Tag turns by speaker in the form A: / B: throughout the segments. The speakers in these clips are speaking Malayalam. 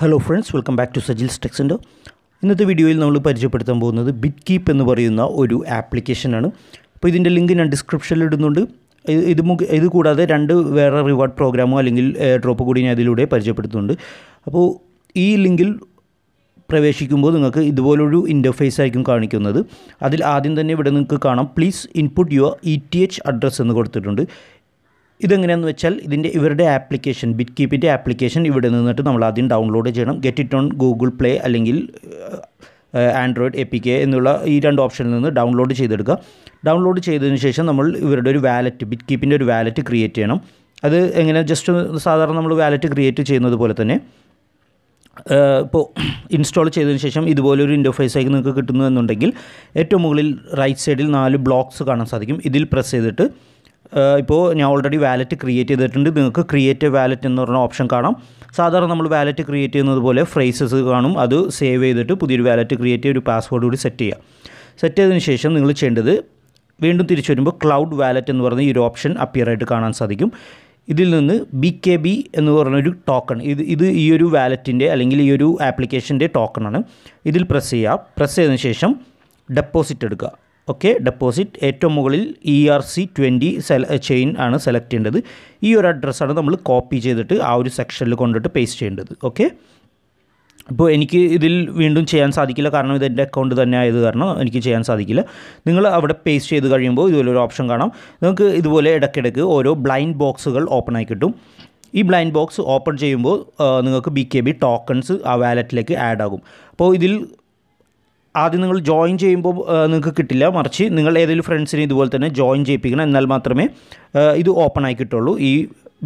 A: hello friends welcome back to Sajil സ്റ്റെക്സിൻ്റെ ഇന്നത്തെ വീഡിയോയിൽ നമ്മൾ പരിചയപ്പെടുത്താൻ പോകുന്നത് ബിറ്റ് കീപ്പ് എന്ന് പറയുന്ന ഒരു ആപ്ലിക്കേഷനാണ് അപ്പോൾ ഇതിൻ്റെ ലിങ്ക് ഞാൻ ഡിസ്ക്രിപ്ഷനിൽ ഇടുന്നുണ്ട് ഇത് ഇത് കൂടാതെ രണ്ട് വേറെ റിവാർഡ് പ്രോഗ്രാമോ അല്ലെങ്കിൽ ഡ്രോപ്പ് കൂടി ഞാൻ ഇതിലൂടെ പരിചയപ്പെടുത്തുന്നുണ്ട് അപ്പോൾ ഈ ലിങ്കിൽ പ്രവേശിക്കുമ്പോൾ നിങ്ങൾക്ക് ഇതുപോലൊരു ഇൻ്റർഫേസ് ആയിരിക്കും കാണിക്കുന്നത് അതിൽ ആദ്യം തന്നെ ഇവിടെ നിങ്ങൾക്ക് കാണാം please input your E T H address എന്ന് കൊടുത്തിട്ടുണ്ട് ഇതെങ്ങനെയാണെന്ന് വെച്ചാൽ ഇതിൻ്റെ ഇവരുടെ ആപ്ലിക്കേഷൻ ബിറ്റ് കീപ്പിൻ്റെ ആപ്ലിക്കേഷൻ ഇവിടെ നിന്നിട്ട് നമ്മൾ ആദ്യം ഡൗൺലോഡ് ചെയ്യണം get it on Google Play അല്ലെങ്കിൽ ആൻഡ്രോയിഡ് എ കെ എന്നുള്ള ഈ രണ്ട് ഓപ്ഷനിൽ നിന്ന് ഡൗൺലോഡ് ചെയ്തെടുക്കുക ഡൗൺലോഡ് ചെയ്തതിന് ശേഷം നമ്മൾ ഇവരുടെ ഒരു വാലറ്റ് ബിറ്റ് കീപ്പിൻ്റെ ഒരു വാലറ്റ് ക്രിയേറ്റ് ചെയ്യണം അത് എങ്ങനെ ജസ്റ്റ് സാധാരണ നമ്മൾ വാലറ്റ് ക്രിയേറ്റ് ചെയ്യുന്നത് പോലെ തന്നെ ഇപ്പോൾ ഇൻസ്റ്റാൾ ചെയ്തതിന് ശേഷം ഇതുപോലൊരു ഇൻ്റർഫേസായി നിങ്ങൾക്ക് കിട്ടുന്നു എന്നുണ്ടെങ്കിൽ ഏറ്റവും മുകളിൽ റൈറ്റ് സൈഡിൽ നാല് ബ്ലോക്സ് കാണാൻ സാധിക്കും ഇതിൽ പ്രസ് ചെയ്തിട്ട് ഇപ്പോൾ ഞാൻ ഓൾറെഡി വാലറ്റ് ക്രിയേറ്റ് ചെയ്തിട്ടുണ്ട് നിങ്ങൾക്ക് ക്രിയേറ്റ് വാലറ്റ് എന്ന് പറഞ്ഞ ഓപ്ഷൻ കാണാം സാധാരണ നമ്മൾ വാലറ്റ് ക്രിയേറ്റ് ചെയ്യുന്നത് പോലെ ഫ്രേസസ് കാണും അത് സേവ് ചെയ്തിട്ട് പുതിയൊരു വാലറ്റ് ക്രിയേറ്റ് ചെയ്യുക ഒരു പാസ്വേഡ് കൂടി സെറ്റ് ചെയ്യുക സെറ്റ് ചെയ്തതിന് ശേഷം നിങ്ങൾ ചെയ്യേണ്ടത് വീണ്ടും തിരിച്ചു വരുമ്പോൾ ക്ലൗഡ് വാലറ്റ് എന്ന് പറയുന്ന ഈ ഒരു ഓപ്ഷൻ അപ്പിയർ ആയിട്ട് കാണാൻ സാധിക്കും ഇതിൽ നിന്ന് ബി കെ ബി എന്ന് പറഞ്ഞൊരു ടോക്കൺ ഇത് ഇത് ഈ ഒരു വാലറ്റിൻ്റെ അല്ലെങ്കിൽ ഈ ഒരു ആപ്ലിക്കേഷൻ്റെ ടോക്കണാണ് ഇതിൽ പ്രസ് ചെയ്യുക പ്രസ് ചെയ്തതിന് ശേഷം ഡെപ്പോസിറ്റ് എടുക്കുക ഓക്കെ ഡെപ്പോസിറ്റ് ഏറ്റവും മുകളിൽ E R C twenty chain ആണ് സെലക്ട് ചെയ്യേണ്ടത് ഈ ഒരു അഡ്രസ്സാണ് നമ്മൾ കോപ്പി ചെയ്തിട്ട് ആ ഒരു സെക്ഷനിൽ കൊണ്ടിട്ട് പേസ്റ്റ് ചെയ്യേണ്ടത് ഓക്കെ ഇപ്പോൾ എനിക്ക് ഇതിൽ വീണ്ടും ചെയ്യാൻ സാധിക്കില്ല കാരണം ഇത് എൻ്റെ അക്കൗണ്ട് തന്നെ ആയത് കാരണം എനിക്ക് ചെയ്യാൻ സാധിക്കില്ല നിങ്ങൾ അവിടെ പേസ്റ്റ് ചെയ്ത് കഴിയുമ്പോൾ ഇതുപോലെ ഒരു ഓപ്ഷൻ കാണാം നിങ്ങൾക്ക് ഇതുപോലെ ഇടയ്ക്കിടയ്ക്ക് ഓരോ ബ്ലൈൻഡ് ബോക്സുകൾ ഓപ്പൺ ആയി കിട്ടും ഈ ബ്ലൈൻഡ് ബോക്സ് ഓപ്പൺ ചെയ്യുമ്പോൾ നിങ്ങൾക്ക് ബി കെ ബി ടോക്കൺസ് ആ വാലറ്റിലേക്ക് ആഡ് ആകും അപ്പോൾ ഇതിൽ ആദ്യം നിങ്ങൾ ജോയിൻ ചെയ്യുമ്പോൾ നിങ്ങൾക്ക് കിട്ടില്ല മറിച്ച് നിങ്ങൾ ഏതെങ്കിലും ഫ്രണ്ട്സിനെ ഇതുപോലെ തന്നെ ജോയിൻ ചെയ്യിപ്പിക്കണം എന്നാൽ മാത്രമേ ഇത് ഓപ്പൺ ആയി കിട്ടുള്ളൂ ഈ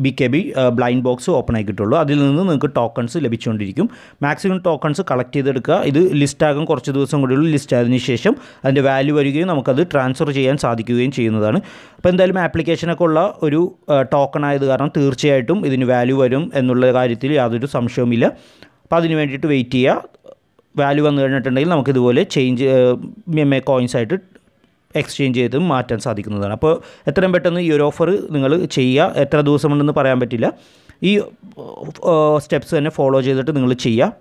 A: B K B blind box open ആയി കിട്ടുള്ളൂ അതിൽ നിന്ന് നിങ്ങൾക്ക് ടോക്കൺസ് ലഭിച്ചുകൊണ്ടിരിക്കും മാക്സിമം ടോക്കൺസ് കളക്ട് ചെയ്തെടുക്കുക ഇത് ലിസ്റ്റ് ആകും കുറച്ച് ദിവസം കൂടിയുള്ള ലിസ്റ്റ് ആയതിനു ശേഷം അതിൻ്റെ വാല്യൂ വരികയും നമുക്കത് ട്രാൻസ്ഫർ ചെയ്യാൻ സാധിക്കുകയും ചെയ്യുന്നതാണ് അപ്പോൾ എന്തായാലും ആപ്ലിക്കേഷനൊക്കെ ഉള്ള ഒരു ടോക്കൺ ആയത് കാരണം തീർച്ചയായിട്ടും ഇതിന് വാല്യൂ വരും എന്നുള്ള കാര്യത്തിൽ യാതൊരു സംശയവുമില്ല അപ്പോൾ അതിന് വേണ്ടിയിട്ട് വെയിറ്റ് ചെയ്യുക വാല്യൂ വന്നു കഴിഞ്ഞിട്ടുണ്ടെങ്കിൽ നമുക്കിതുപോലെ ചേഞ്ച് എം എ കോയിൻസ് ആയിട്ട് എക്സ്ചേഞ്ച് ചെയ്ത് മാറ്റാൻ സാധിക്കുന്നതാണ് അപ്പോൾ എത്രയും പെട്ടെന്ന് ഈ ഒരു ഓഫർ നിങ്ങൾ ചെയ്യുക എത്ര ദിവസമുണ്ടെന്ന് പറയാൻ പറ്റില്ല ഈ സ്റ്റെപ്സ് തന്നെ ഫോളോ ചെയ്തിട്ട് നിങ്ങൾ ചെയ്യുക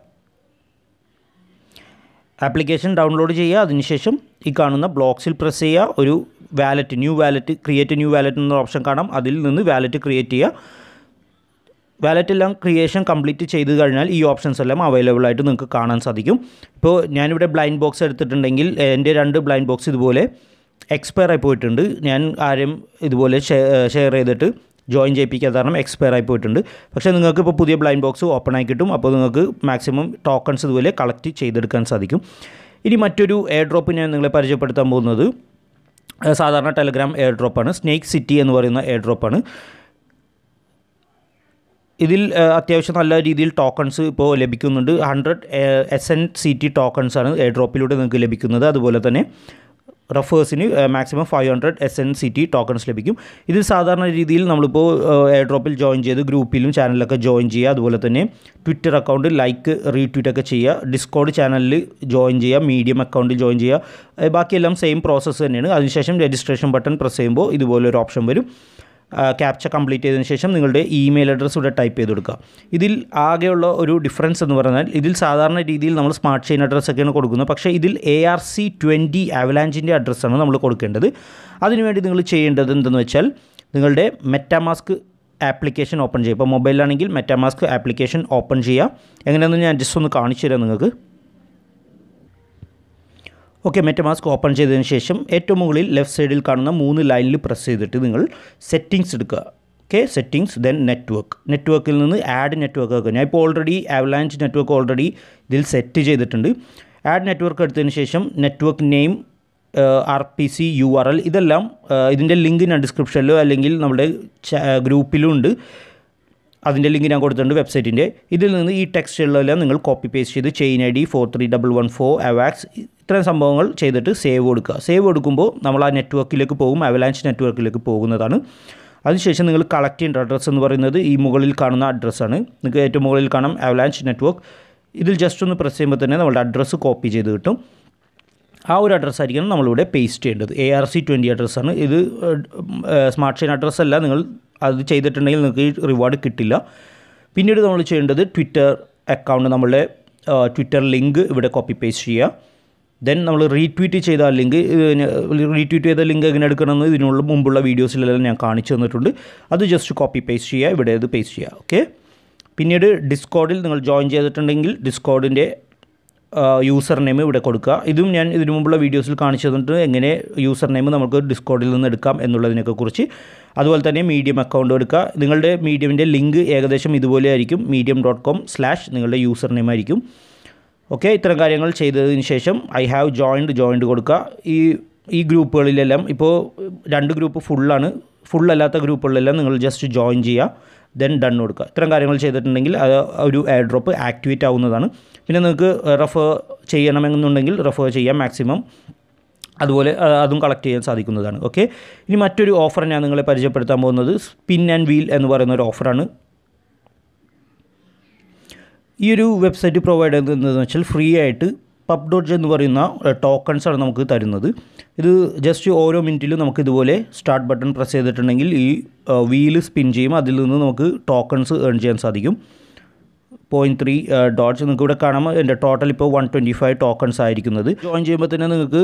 A: ആപ്ലിക്കേഷൻ ഡൗൺലോഡ് ചെയ്യുക അതിനുശേഷം ഈ കാണുന്ന ബ്ലോക്സിൽ പ്രസ് ചെയ്യുക ഒരു wallet new wallet create new wallet എന്ന ഓപ്ഷൻ കാണാം അതിൽ നിന്ന് വാലറ്റ് ക്രിയേറ്റ് ചെയ്യുക വാലറ്റ് എല്ലാം ക്രിയേഷൻ കംപ്ലീറ്റ് ചെയ്ത് കഴിഞ്ഞാൽ ഈ ഓപ്ഷൻസ് എല്ലാം അവൈലബിൾ ആയിട്ട് നിങ്ങൾക്ക് കാണാൻ സാധിക്കും ഇപ്പോൾ ഞാനിവിടെ ബ്ലൈൻഡ് ബോക്സ് എടുത്തിട്ടുണ്ടെങ്കിൽ എൻ്റെ രണ്ട് ബ്ലൈൻഡ് ബോക്സ് ഇതുപോലെ എക്സ്പയർ ആയി പോയിട്ടുണ്ട് ഞാൻ ആരും ഇതുപോലെ ഷെയർ ചെയ്തിട്ട് ജോയിൻ ചെയ്യിപ്പിക്കാൻ കാരണം എക്സ്പയർ ആയി പോയിട്ടുണ്ട് പക്ഷേ നിങ്ങൾക്ക് ഇപ്പോൾ പുതിയ ബ്ലൈൻഡ് ബോക്സ് ഓപ്പൺ ആയി കിട്ടും അപ്പോൾ നിങ്ങൾക്ക് മാക്സിമം ടോക്കൺസ് ഇതുപോലെ കളക്ട് ചെയ്തെടുക്കാൻ സാധിക്കും ഇനി മറ്റൊരു എയർ ഡ്രോപ്പ് ഞാൻ നിങ്ങളെ പരിചയപ്പെടുത്താൻ പോകുന്നത് സാധാരണ ടെലഗ്രാം എയർ ഡ്രോപ്പാണ് സ്നേക്ക് സിറ്റി എന്ന് പറയുന്ന എയർ ഡ്രോപ്പാണ് ഇതിൽ അത്യാവശ്യം നല്ല രീതിയിൽ ടോക്കൺസ് ഇപ്പോൾ ലഭിക്കുന്നുണ്ട് hundred S N C T tokens ആണ് എയർ ഡ്രോപ്പിലൂടെ നിങ്ങൾക്ക് ലഭിക്കുന്നത് അതുപോലെ തന്നെ റഫേഴ്സിന് maximum five hundred S N C T tokens ലഭിക്കും ഇത് സാധാരണ രീതിയിൽ നമ്മളിപ്പോൾ എയർ ഡ്രോപ്പിൽ ജോയിൻ ചെയ്ത് ഗ്രൂപ്പിലും ചാനലിലൊക്കെ ജോയിൻ ചെയ്യുക അതുപോലെ തന്നെ ട്വിറ്റർ അക്കൗണ്ട് ലൈക്ക് റീട്വീറ്റ് ഒക്കെ ചെയ്യുക ഡിസ്കോഡ് ചാനലിൽ ജോയിൻ ചെയ്യുക മീഡിയം അക്കൗണ്ടിൽ ജോയിൻ ചെയ്യുക ബാക്കിയെല്ലാം സെയിം പ്രോസസ്സ് തന്നെയാണ് അതിനുശേഷം രജിസ്ട്രേഷൻ ബട്ടൺ പ്രസ് ചെയ്യുമ്പോൾ ഇതുപോലൊരു ഓപ്ഷൻ വരും ക്യാപ്ച കംപ്ലീറ്റ് ചെയ്തതിന് ശേഷം നിങ്ങളുടെ ഇമെയിൽ അഡ്രസ്സ് ഇവിടെ ടൈപ്പ് ചെയ്ത് കൊടുക്കുക ഇതിൽ ആകെയുള്ള ഒരു ഡിഫറൻസ് എന്ന് പറഞ്ഞാൽ ഇതിൽ സാധാരണ രീതിയിൽ നമ്മൾ സ്മാർട്ട് ചെയിൻ അഡ്രസ്സൊക്കെയാണ് കൊടുക്കുന്നത് പക്ഷേ ഇതിൽ എ ആർ സി ട്വൻറ്റി അവലാഞ്ചിൻ്റെ അഡ്രസ്സാണ് നമ്മൾ കൊടുക്കേണ്ടത് അതിനുവേണ്ടി നിങ്ങൾ ചെയ്യേണ്ടത് എന്തെന്ന് വെച്ചാൽ നിങ്ങളുടെ മെറ്റാമാസ്ക് ആപ്ലിക്കേഷൻ ഓപ്പൺ ചെയ്യുക ഇപ്പോൾ മൊബൈലാണെങ്കിൽ മെറ്റാമാസ്ക് ആപ്ലിക്കേഷൻ ഓപ്പൺ ചെയ്യുക എങ്ങനെയാണെന്ന് ഞാൻ ജസ്റ്റ് ഒന്ന് കാണിച്ചു തരാം നിങ്ങൾക്ക് ഓക്കെ മാസ്ക് ഓപ്പൺ ചെയ്തതിന് ശേഷം ഏറ്റവും മുകളിൽ ലെഫ്റ്റ് സൈഡിൽ കാണുന്ന മൂന്ന് ലൈനിൽ പ്രസ് ചെയ്തിട്ട് നിങ്ങൾ സെറ്റിങ്സ് എടുക്കുക ഓക്കെ സെറ്റിങ്സ് ദെൻ നെറ്റ്വർക്ക് നെറ്റ്വർക്കിൽ നിന്ന് ആഡ് നെറ്റ്വർക്ക് ആക്കുക ഞാൻ ഇപ്പോൾ ഓൾറെഡി അവലാൻസ് നെറ്റ്വർക്ക് ഓൾറെഡി ഇതിൽ സെറ്റ് ചെയ്തിട്ടുണ്ട് ആഡ് നെറ്റ്വർക്ക് എടുത്തതിന് ശേഷം network name R P C U R L ഇതെല്ലാം uh, ഇതിൻ്റെ ലിങ്ക് ഞാൻ ഡിസ്ക്രിപ്ഷനിലോ അല്ലെങ്കിൽ നമ്മുടെ ഗ്രൂപ്പിലും uh, ഉണ്ട് അതിൻ്റെ ലിങ്ക് ഞാൻ കൊടുത്തിട്ടുണ്ട് വെബ്സൈറ്റിൻ്റെ ഇതിൽ നിന്ന് ഈ ടെക്സ്റ്റുകളെല്ലാം നിങ്ങൾ കോപ്പി പേസ്റ്റ് ചെയ്ത് chain I D four three double one four AVAX ഇത്രയും സംഭവങ്ങൾ ചെയ്തിട്ട് സേവ് കൊടുക്കുക സേവ് കൊടുക്കുമ്പോൾ നമ്മൾ ആ നെറ്റ്വർക്കിലേക്ക് പോകും അവലാൻസ് നെറ്റ്വർക്കിലേക്ക് പോകുന്നതാണ് അതിനുശേഷം നിങ്ങൾ കളക്ട് ചെയ്യേണ്ട അഡ്രസ്സ് എന്ന് പറയുന്നത് ഈ മുകളിൽ കാണുന്ന അഡ്രസ്സാണ് നിങ്ങൾക്ക് ഏറ്റവും മുകളിൽ കാണാം അവലാൻസ് നെറ്റ്വർക്ക് ഇതിൽ ജസ്റ്റ് ഒന്ന് പ്രസ് ചെയ്യുമ്പോൾ തന്നെ നമ്മുടെ അഡ്രസ്സ് കോപ്പി ചെയ്ത് കിട്ടും ആ ഒരു അഡ്രസ്സ് ആയിരിക്കണം നമ്മളിവിടെ പേസ്റ്റ് ചെയ്യേണ്ടത് എ ആർ സി ട്വൻറ്റി അഡ്രസ്സാണ് ഇത് സ്മാർട്ട് ചെയിൻ അഡ്രസ്സല്ല നിങ്ങൾ അത് ചെയ്തിട്ടുണ്ടെങ്കിൽ നിങ്ങൾക്ക് ഈ റിവാർഡ് കിട്ടില്ല പിന്നീട് നമ്മൾ ചെയ്യേണ്ടത് ട്വിറ്റർ അക്കൗണ്ട് നമ്മളുടെ ട്വിറ്റർ ലിങ്ക് ഇവിടെ കോപ്പി പേസ്റ്റ് ചെയ്യുക ദെൻ നമ്മൾ റീട്വീറ്റ് ചെയ്ത ആ ലിങ്ക് റീട്വീറ്റ് ചെയ്ത ലിങ്ക് എങ്ങനെ എടുക്കണമെന്ന് ഇതിനുള്ള മുമ്പുള്ള വീഡിയോസിലെല്ലാം ഞാൻ കാണിച്ചു തന്നിട്ടുണ്ട് അത് ജസ്റ്റ് കോപ്പി പേസ്റ്റ് ചെയ്യുക ഇവിടെ ഇത് പേസ്റ്റ് ചെയ്യുക ഓക്കെ പിന്നീട് ഡിസ്കോഡിൽ നിങ്ങൾ ജോയിൻ ചെയ്തിട്ടുണ്ടെങ്കിൽ ഡിസ്കോഡിൻ്റെ യൂസർ നെയിം ഇവിടെ കൊടുക്കുക ഇതും ഞാൻ ഇതിനു മുമ്പുള്ള വീഡിയോസിൽ കാണിച്ചതുകൊണ്ട് എങ്ങനെ യൂസർ നെയിം നമുക്ക് ഡിസ്കോഡിൽ നിന്ന് എടുക്കാം എന്നുള്ളതിനൊക്കെ കുറിച്ച് അതുപോലെ തന്നെ മീഡിയം അക്കൗണ്ട് എടുക്കുക നിങ്ങളുടെ മീഡിയമിൻ്റെ ലിങ്ക് ഏകദേശം ഇതുപോലെ ആയിരിക്കും മീഡിയം ഡോട്ട് കോം സ്ലാഷ് നിങ്ങളുടെ യൂസർ നെയിം ആയിരിക്കും ഓക്കെ ഇത്തരം കാര്യങ്ങൾ ചെയ്തതിന് ശേഷം ഐ ഹാവ് ജോയിൻഡ് ജോയിൻഡ് കൊടുക്കുക ഈ ഈ ഗ്രൂപ്പുകളിലെല്ലാം ഇപ്പോൾ രണ്ട് ഗ്രൂപ്പ് ഫുള്ളാണ് ഫുള്ളല്ലാത്ത ഗ്രൂപ്പുകളിലെല്ലാം നിങ്ങൾ ജസ്റ്റ് ജോയിൻ ചെയ്യുക ദെൻ ഡൺ കൊടുക്കുക ഇത്തരം കാര്യങ്ങൾ ചെയ്തിട്ടുണ്ടെങ്കിൽ അത് ഒരു എയർ ഡ്രോപ്പ് ആക്ടിവേറ്റ് ആവുന്നതാണ് പിന്നെ നിങ്ങൾക്ക് റെഫർ ചെയ്യണമെന്നുണ്ടെങ്കിൽ റെഫർ ചെയ്യാം മാക്സിമം അതുപോലെ അതും കളക്ട് ചെയ്യാൻ സാധിക്കുന്നതാണ് ഓക്കെ ഇനി മറ്റൊരു ഓഫർ ഞാൻ നിങ്ങളെ പരിചയപ്പെടുത്താൻ പോകുന്നത് സ്പിൻ ആൻഡ് വീൽ എന്ന് പറയുന്ന ഒരു ഓഫറാണ് ഈ ഒരു വെബ്സൈറ്റ് പ്രൊവൈഡ് ചെയ്യുന്നതെന്ന് വെച്ചാൽ ഫ്രീ ആയിട്ട് പബ് ഡോട്ട് എന്ന് പറയുന്ന ടോക്കൺസാണ് നമുക്ക് തരുന്നത് ഇത് ജസ്റ്റ് ഓരോ മിനിറ്റിലും നമുക്ക് ഇതുപോലെ സ്റ്റാർട്ട് ബട്ടൺ പ്രസ് ചെയ്തിട്ടുണ്ടെങ്കിൽ ഈ വീല് സ്പിൻ ചെയ്യും അതിൽ നിന്ന് നമുക്ക് ടോക്കൺസ് ഏൺ ചെയ്യാൻ സാധിക്കും പോയിൻറ്റ് ത്രീ ഡോട്ട്സ് നിങ്ങൾക്ക് ഇവിടെ കാണാം എൻ്റെ ടോട്ടൽ ഇപ്പോൾ വൺ ട്വൻറ്റി ഫൈവ് ടോക്കൺസ് ആയിരിക്കുന്നത് ജോയിൻ ചെയ്യുമ്പോൾ തന്നെ നിങ്ങൾക്ക്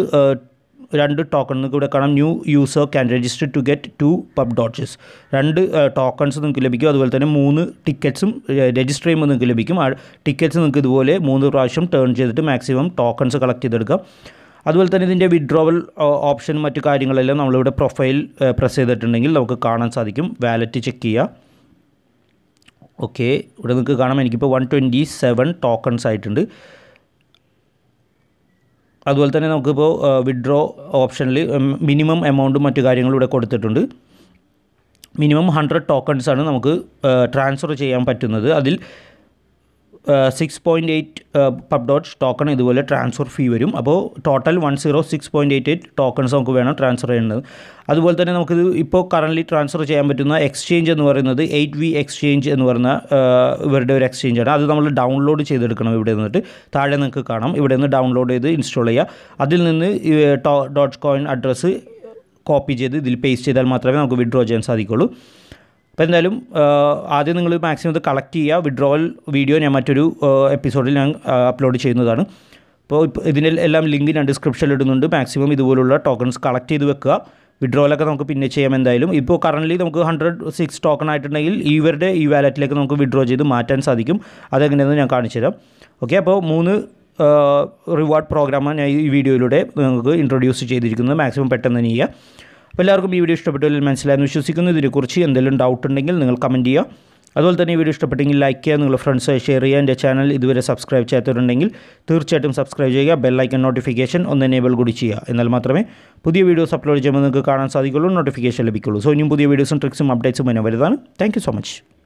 A: രണ്ട് ടോക്കൺ നിങ്ങൾക്ക് ഇവിടെ കാണാം new user can register to get two pub dots രണ്ട് ടോക്കൺസ് നിങ്ങൾക്ക് ലഭിക്കും അതുപോലെ തന്നെ മൂന്ന് ടിക്കറ്റ്സും രജിസ്റ്റർ ചെയ്യുമ്പോൾ നിങ്ങൾക്ക് ലഭിക്കും ആ ടിക്കറ്റ്സ് നിങ്ങൾക്ക് ഇതുപോലെ മൂന്ന് പ്രാവശ്യം ടേൺ ചെയ്തിട്ട് മാക്സിമം ടോക്കൺസ് കളക്ട് ചെയ്തെടുക്കാം അതുപോലെ തന്നെ ഇതിൻ്റെ വിഡ്രോവൽ ഓപ്ഷൻ മറ്റു കാര്യങ്ങളെല്ലാം നമ്മളിവിടെ പ്രൊഫൈൽ പ്രസ് ചെയ്തിട്ടുണ്ടെങ്കിൽ നമുക്ക് കാണാൻ സാധിക്കും വാലറ്റ് ചെക്ക് ചെയ്യുക ഓക്കെ ഇവിടെ നിങ്ങൾക്ക് കാണാം എനിക്കിപ്പോൾ വൺ ട്വൻറ്റി സെവൻ ടോക്കൺസ് ആയിട്ടുണ്ട് അതുപോലെ തന്നെ നമുക്കിപ്പോൾ വിഡ്രോ ഓപ്ഷനിൽ മിനിമം എമൗണ്ടും മറ്റു കാര്യങ്ങളും ഇവിടെ കൊടുത്തിട്ടുണ്ട് മിനിമം ഹൺഡ്രഡ് ടോക്കൺസ് ആണ് നമുക്ക് ട്രാൻസ്ഫർ ചെയ്യാൻ പറ്റുന്നത് അതിൽ six point eight pub dot token ഇതുപോലെ ട്രാൻസ്ഫർ ഫീ വരും അപ്പോൾ total one zero six point eight eight tokens നമുക്ക് വേണം ട്രാൻസ്ഫർ ചെയ്യേണ്ടത് അതുപോലെ തന്നെ നമുക്കിത് ഇപ്പോൾ കറൻ്റ്ലി ട്രാൻസ്ഫർ ചെയ്യാൻ പറ്റുന്ന എക്സ്ചേഞ്ച് എന്ന് പറയുന്നത് എയ്റ്റ് വി എക്സ്ചേഞ്ച് എന്ന് പറയുന്ന ഇവരുടെ ഒരു എക്സ്ചേഞ്ച് ആണ് അത് നമ്മൾ ഡൗൺലോഡ് ചെയ്തെടുക്കണം ഇവിടെ നിന്നിട്ട് താഴെ നിങ്ങൾക്ക് കാണാം ഇവിടെ നിന്ന് ഡൗൺലോഡ് ചെയ്ത് ഇൻസ്റ്റാൾ ചെയ്യുക അതിൽ നിന്ന് ഡോട്ട് കോയിൻ അഡ്രസ്സ് കോപ്പി ചെയ്ത് ഇതിൽ പേസ്റ്റ് ചെയ്താൽ മാത്രമേ നമുക്ക് വിഡ്രോ ചെയ്യാൻ സാധിക്കുള്ളൂ അപ്പോൾ എന്തായാലും ആദ്യം നിങ്ങൾ മാക്സിമം ഇത് കളക്ട് ചെയ്യുക വിഡ്രോവൽ വീഡിയോ ഞാൻ മറ്റൊരു എപ്പിസോഡിൽ ഞാൻ അപ്ലോഡ് ചെയ്യുന്നതാണ് അപ്പോൾ ഇതിൻ്റെ എല്ലാം ലിങ്ക് ഞാൻ ഡിസ്ക്രിപ്ഷനിൽ ഇടുന്നുണ്ട് മാക്സിമം ഇതുപോലുള്ള ടോക്കൺസ് കളക്ട് ചെയ്ത് വെക്കുക വിഡ്രോലൊക്കെ നമുക്ക് പിന്നെ ചെയ്യാം എന്തായാലും ഇപ്പോൾ കറൻ്റ് നമുക്ക് ഹൺഡ്രഡ് സിക്സ് ടോക്കൺ ആയിട്ടുണ്ടെങ്കിൽ ഇവരുടെ ഈ വാലറ്റിലേക്ക് നമുക്ക് വിഡ്രോ ചെയ്ത് മാറ്റാൻ സാധിക്കും അതെങ്ങനെയെന്ന് ഞാൻ കാണിച്ചു തരാം ഓക്കെ അപ്പോൾ മൂന്ന് റിവാർഡ് പ്രോഗ്രാമാണ് ഞാൻ ഈ വീഡിയോയിലൂടെ നിങ്ങൾക്ക് ഇൻട്രൊഡ്യൂസ് ചെയ്തിരിക്കുന്നത് മാക്സിമം പെട്ടെന്ന് തന്നെ ചെയ്യുക അപ്പോൾ എല്ലാവർക്കും ഈ വീഡിയോ ഇഷ്ടപ്പെട്ടില്ല മനസ്സിലായെന്ന് വിശ്വസിക്കുന്നു ഇതിനെക്കുറിച്ച് എന്തെങ്കിലും ഡൗട്ട് ഉണ്ടെങ്കിൽ നിങ്ങൾ കമൻറ്റ് ചെയ്യുക അതുപോലെ തന്നെ ഈ വീഡിയോ ഇഷ്ടപ്പെട്ടെങ്കിൽ ലൈക്ക് ചെയ്യുക നിങ്ങളുടെ ഫ്രണ്ട്സായി ഷെയർ ചെയ്യുക എൻ്റെ ചാനൽ ഇതുവരെ സബ്സ്ക്രൈബ് ചെയ്യാത്തവരുണ്ടെങ്കിൽ തീർച്ചയായിട്ടും സബ്സ്ക്രൈബ് ചെയ്യുക ബെല്ലൈക്കൺ നോട്ടിഫിക്കേഷൻ ഒന്ന് എനേബിൾ കൂടി ചെയ്യുക എന്നാൽ മാത്രമേ പുതിയ വീഡിയോസ് അപ്ലോഡ് ചെയ്യുമ്പോൾ നിങ്ങൾക്ക് കാണാൻ സാധിക്കുള്ളൂ നോട്ടിഫിക്കേഷൻ ലഭിക്കുള്ളൂ സോ ഇനിയും പുതിയ വീഡിയോസും ട്രിക്സും അപ്ഡേറ്റ്സും എന്നെ വരുന്നതാണ് താങ്ക് സോ മച്ച്